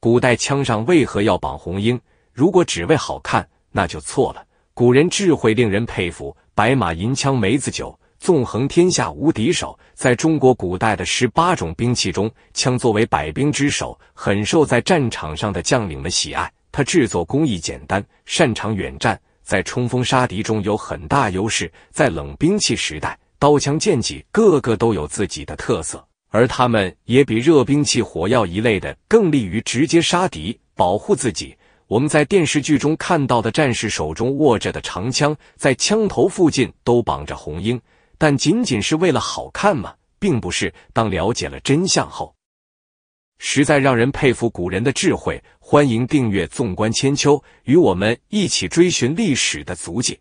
古代枪上为何要绑红缨？如果只为好看，那就错了。古人智慧令人佩服。白马银枪梅子酒，纵横天下无敌手。在中国古代的十八种兵器中，枪作为百兵之首，很受在战场上的将领们喜爱。它制作工艺简单，擅长远战，在冲锋杀敌中有很大优势。在冷兵器时代，刀、枪、剑、戟，个个都有自己的特色。而他们也比热兵器、火药一类的更利于直接杀敌、保护自己。我们在电视剧中看到的战士手中握着的长枪，在枪头附近都绑着红缨，但仅仅是为了好看吗？并不是。当了解了真相后，实在让人佩服古人的智慧。欢迎订阅《纵观千秋》，与我们一起追寻历史的足迹。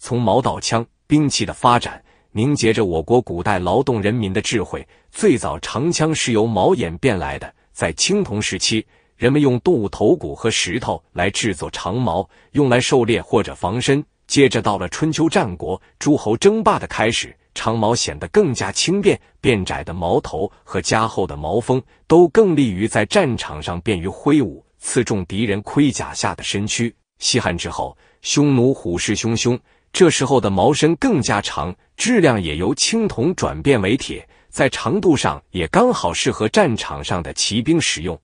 从矛到枪，兵器的发展。凝结着我国古代劳动人民的智慧。最早长枪是由矛演变来的。在青铜时期，人们用动物头骨和石头来制作长矛，用来狩猎或者防身。接着到了春秋战国，诸侯争霸的开始，长矛显得更加轻便，变窄的矛头和加厚的矛锋都更利于在战场上便于挥舞，刺中敌人盔甲下的身躯。西汉之后，匈奴虎视汹汹。这时候的矛身更加长，质量也由青铜转变为铁，在长度上也刚好适合战场上的骑兵使用。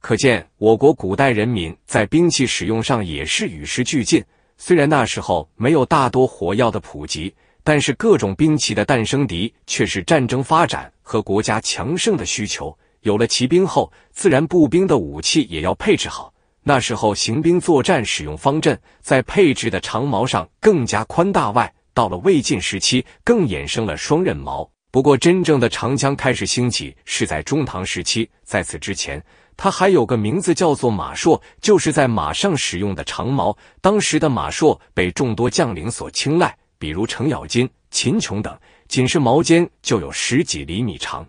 可见，我国古代人民在兵器使用上也是与时俱进。虽然那时候没有大多火药的普及，但是各种兵器的诞生敌却是战争发展和国家强盛的需求。有了骑兵后，自然步兵的武器也要配置好。那时候行兵作战使用方阵，在配置的长矛上更加宽大。外到了魏晋时期，更衍生了双刃矛。不过真正的长枪开始兴起是在中唐时期，在此之前，它还有个名字叫做马槊，就是在马上使用的长矛。当时的马槊被众多将领所青睐，比如程咬金、秦琼等。仅是矛尖就有十几厘米长，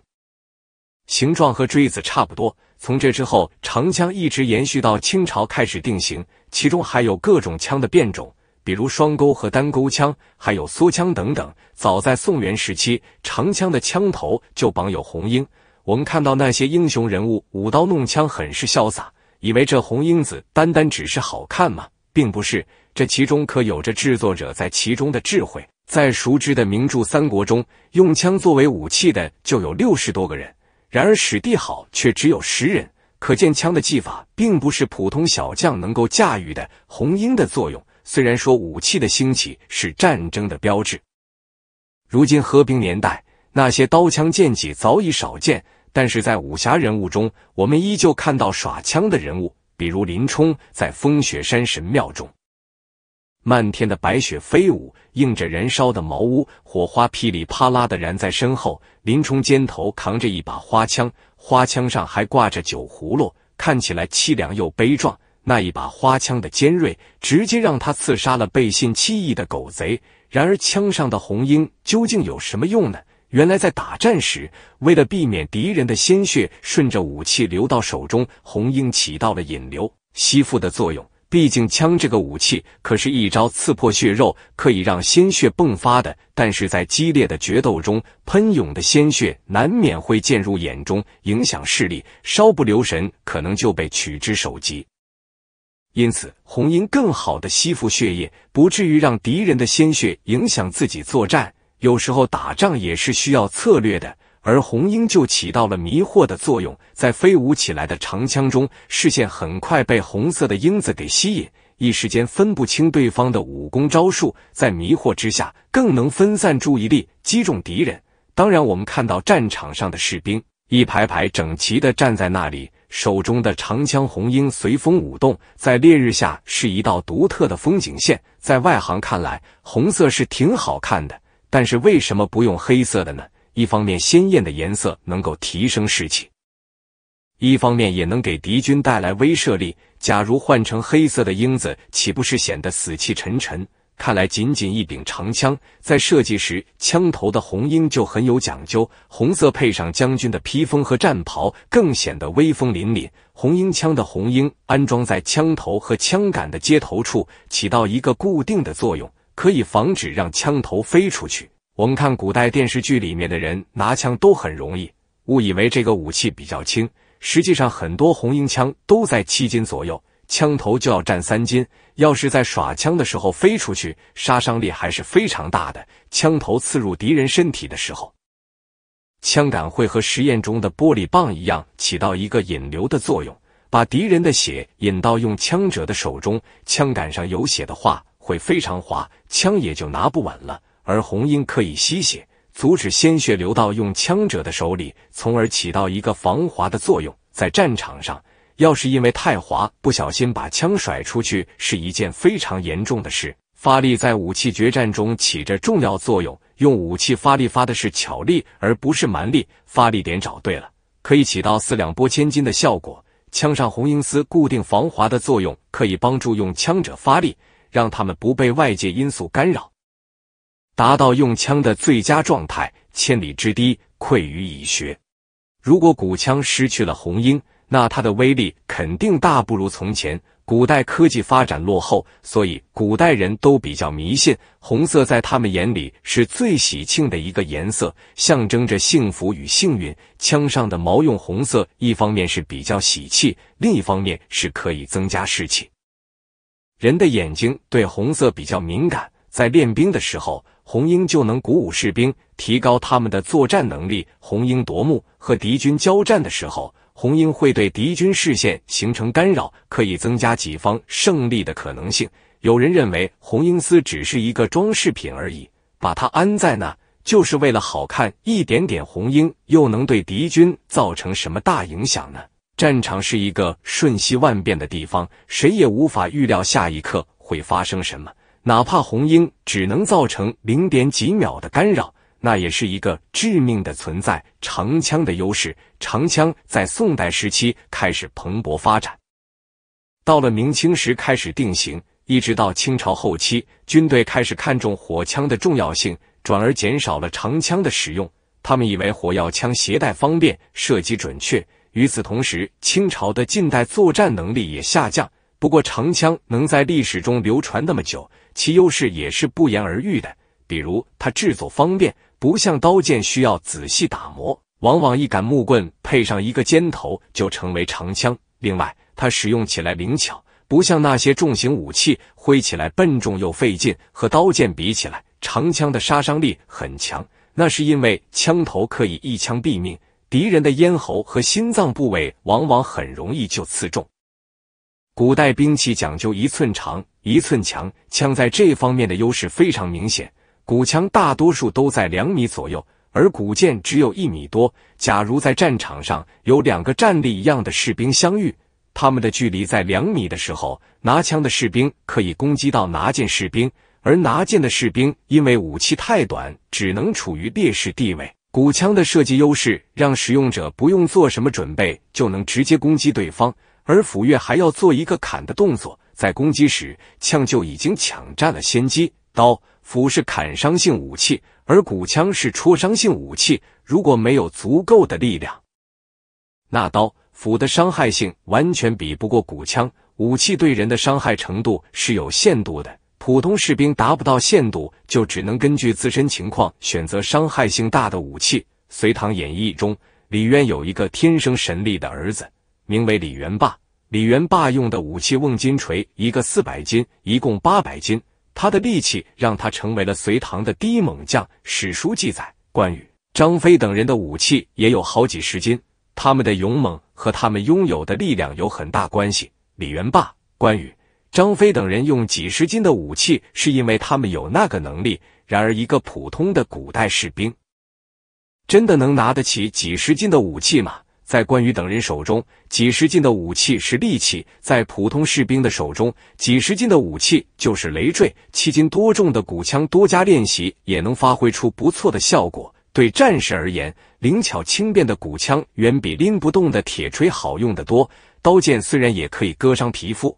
形状和锥子差不多。从这之后，长枪一直延续到清朝开始定型，其中还有各种枪的变种，比如双钩和单钩枪，还有梭枪等等。早在宋元时期，长枪的枪头就绑有红缨。我们看到那些英雄人物舞刀弄枪，很是潇洒，以为这红缨子单单只是好看吗？并不是，这其中可有着制作者在其中的智慧。在熟知的名著《三国》中，用枪作为武器的就有六十多个人。然而史地好却只有十人，可见枪的技法并不是普通小将能够驾驭的。红缨的作用，虽然说武器的兴起是战争的标志，如今和平年代那些刀枪剑戟早已少见，但是在武侠人物中，我们依旧看到耍枪的人物，比如林冲在风雪山神庙中。漫天的白雪飞舞，映着燃烧的茅屋，火花噼里啪啦的燃在身后。林冲肩头扛着一把花枪，花枪上还挂着酒葫芦，看起来凄凉又悲壮。那一把花枪的尖锐，直接让他刺杀了背信弃义的狗贼。然而，枪上的红缨究竟有什么用呢？原来，在打战时，为了避免敌人的鲜血顺着武器流到手中，红缨起到了引流、吸附的作用。毕竟，枪这个武器可是一招刺破血肉，可以让鲜血迸发的。但是在激烈的决斗中，喷涌的鲜血难免会溅入眼中，影响视力。稍不留神，可能就被取之首级。因此，红缨更好的吸附血液，不至于让敌人的鲜血影响自己作战。有时候，打仗也是需要策略的。而红缨就起到了迷惑的作用，在飞舞起来的长枪中，视线很快被红色的缨子给吸引，一时间分不清对方的武功招数，在迷惑之下更能分散注意力，击中敌人。当然，我们看到战场上的士兵一排排整齐的站在那里，手中的长枪红缨随风舞动，在烈日下是一道独特的风景线。在外行看来，红色是挺好看的，但是为什么不用黑色的呢？一方面鲜艳的颜色能够提升士气，一方面也能给敌军带来威慑力。假如换成黑色的英子，岂不是显得死气沉沉？看来，仅仅一柄长枪，在设计时枪头的红缨就很有讲究。红色配上将军的披风和战袍，更显得威风凛凛。红缨枪的红缨安装在枪头和枪杆的接头处，起到一个固定的作用，可以防止让枪头飞出去。我们看古代电视剧里面的人拿枪都很容易，误以为这个武器比较轻。实际上，很多红缨枪都在七斤左右，枪头就要占三斤。要是在耍枪的时候飞出去，杀伤力还是非常大的。枪头刺入敌人身体的时候，枪杆会和实验中的玻璃棒一样，起到一个引流的作用，把敌人的血引到用枪者的手中。枪杆上有血的话，会非常滑，枪也就拿不稳了。而红缨可以吸血，阻止鲜血流到用枪者的手里，从而起到一个防滑的作用。在战场上，要是因为太滑，不小心把枪甩出去，是一件非常严重的事。发力在武器决战中起着重要作用，用武器发力发的是巧力，而不是蛮力。发力点找对了，可以起到四两拨千斤的效果。枪上红缨丝固定防滑的作用，可以帮助用枪者发力，让他们不被外界因素干扰。达到用枪的最佳状态，千里之堤溃于蚁穴。如果古枪失去了红缨，那它的威力肯定大不如从前。古代科技发展落后，所以古代人都比较迷信。红色在他们眼里是最喜庆的一个颜色，象征着幸福与幸运。枪上的毛用红色，一方面是比较喜气，另一方面是可以增加士气。人的眼睛对红色比较敏感，在练兵的时候。红缨就能鼓舞士兵，提高他们的作战能力。红缨夺目，和敌军交战的时候，红缨会对敌军视线形成干扰，可以增加己方胜利的可能性。有人认为红缨丝只是一个装饰品而已，把它安在那，就是为了好看。一点点红缨，又能对敌军造成什么大影响呢？战场是一个瞬息万变的地方，谁也无法预料下一刻会发生什么。哪怕红缨只能造成零点几秒的干扰，那也是一个致命的存在。长枪的优势，长枪在宋代时期开始蓬勃发展，到了明清时开始定型，一直到清朝后期，军队开始看重火枪的重要性，转而减少了长枪的使用。他们以为火药枪携带方便，射击准确。与此同时，清朝的近代作战能力也下降。不过，长枪能在历史中流传那么久。其优势也是不言而喻的，比如它制作方便，不像刀剑需要仔细打磨，往往一杆木棍配上一个尖头就成为长枪。另外，它使用起来灵巧，不像那些重型武器挥起来笨重又费劲。和刀剑比起来，长枪的杀伤力很强，那是因为枪头可以一枪毙命，敌人的咽喉和心脏部位往往很容易就刺中。古代兵器讲究一寸长。一寸墙，枪在这方面的优势非常明显。古枪大多数都在两米左右，而古剑只有一米多。假如在战场上有两个战力一样的士兵相遇，他们的距离在两米的时候，拿枪的士兵可以攻击到拿剑士兵，而拿剑的士兵因为武器太短，只能处于劣势地位。古枪的设计优势让使用者不用做什么准备就能直接攻击对方，而斧钺还要做一个砍的动作。在攻击时，枪就已经抢占了先机。刀斧是砍伤性武器，而骨枪是戳伤性武器。如果没有足够的力量，那刀斧的伤害性完全比不过骨枪。武器对人的伤害程度是有限度的，普通士兵达不到限度，就只能根据自身情况选择伤害性大的武器。《隋唐演义》中，李渊有一个天生神力的儿子，名为李元霸。李元霸用的武器瓮金锤，一个四百斤，一共八百斤。他的力气让他成为了隋唐的第一猛将。史书记载，关羽、张飞等人的武器也有好几十斤。他们的勇猛和他们拥有的力量有很大关系。李元霸、关羽、张飞等人用几十斤的武器，是因为他们有那个能力。然而，一个普通的古代士兵，真的能拿得起几十斤的武器吗？在关羽等人手中，几十斤的武器是利器；在普通士兵的手中，几十斤的武器就是累赘。七斤多重的鼓枪，多加练习也能发挥出不错的效果。对战士而言，灵巧轻便的鼓枪远比拎不动的铁锤好用得多。刀剑虽然也可以割伤皮肤，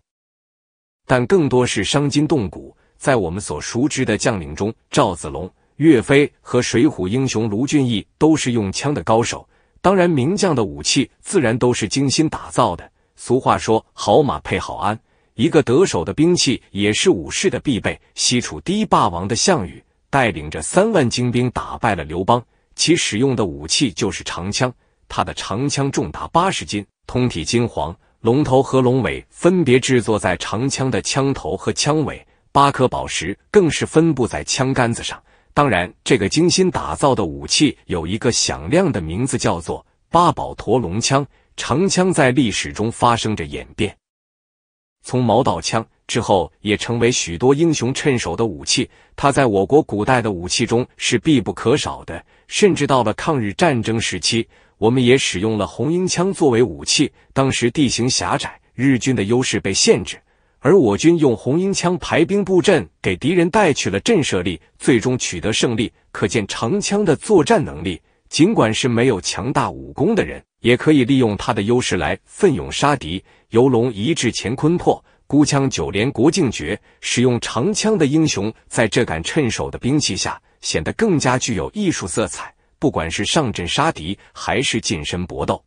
但更多是伤筋动骨。在我们所熟知的将领中，赵子龙、岳飞和水浒英雄卢俊义都是用枪的高手。当然，名将的武器自然都是精心打造的。俗话说，好马配好鞍，一个得手的兵器也是武士的必备。西楚第一霸王的项羽，带领着三万精兵打败了刘邦，其使用的武器就是长枪。他的长枪重达八十斤，通体金黄，龙头和龙尾分别制作在长枪的枪头和枪尾，八颗宝石更是分布在枪杆子上。当然，这个精心打造的武器有一个响亮的名字，叫做八宝驼龙枪。长枪在历史中发生着演变，从矛道枪，之后也成为许多英雄趁手的武器。它在我国古代的武器中是必不可少的，甚至到了抗日战争时期，我们也使用了红缨枪作为武器。当时地形狭窄，日军的优势被限制。而我军用红缨枪排兵布阵，给敌人带去了震慑力，最终取得胜利。可见长枪的作战能力，尽管是没有强大武功的人，也可以利用他的优势来奋勇杀敌。游龙一掷乾坤破，孤枪九连国境绝。使用长枪的英雄，在这杆趁手的兵器下，显得更加具有艺术色彩。不管是上阵杀敌，还是近身搏斗，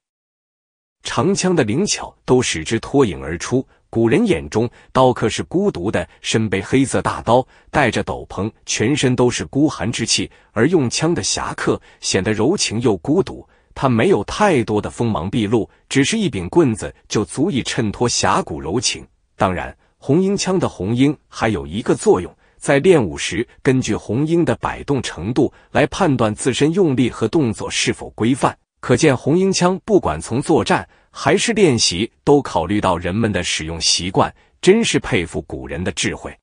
长枪的灵巧都使之脱颖而出。古人眼中，刀客是孤独的，身背黑色大刀，戴着斗篷，全身都是孤寒之气；而用枪的侠客显得柔情又孤独，他没有太多的锋芒毕露，只是一柄棍子就足以衬托侠骨柔情。当然，红缨枪的红缨还有一个作用，在练武时，根据红缨的摆动程度来判断自身用力和动作是否规范。可见红缨枪不管从作战还是练习，都考虑到人们的使用习惯，真是佩服古人的智慧。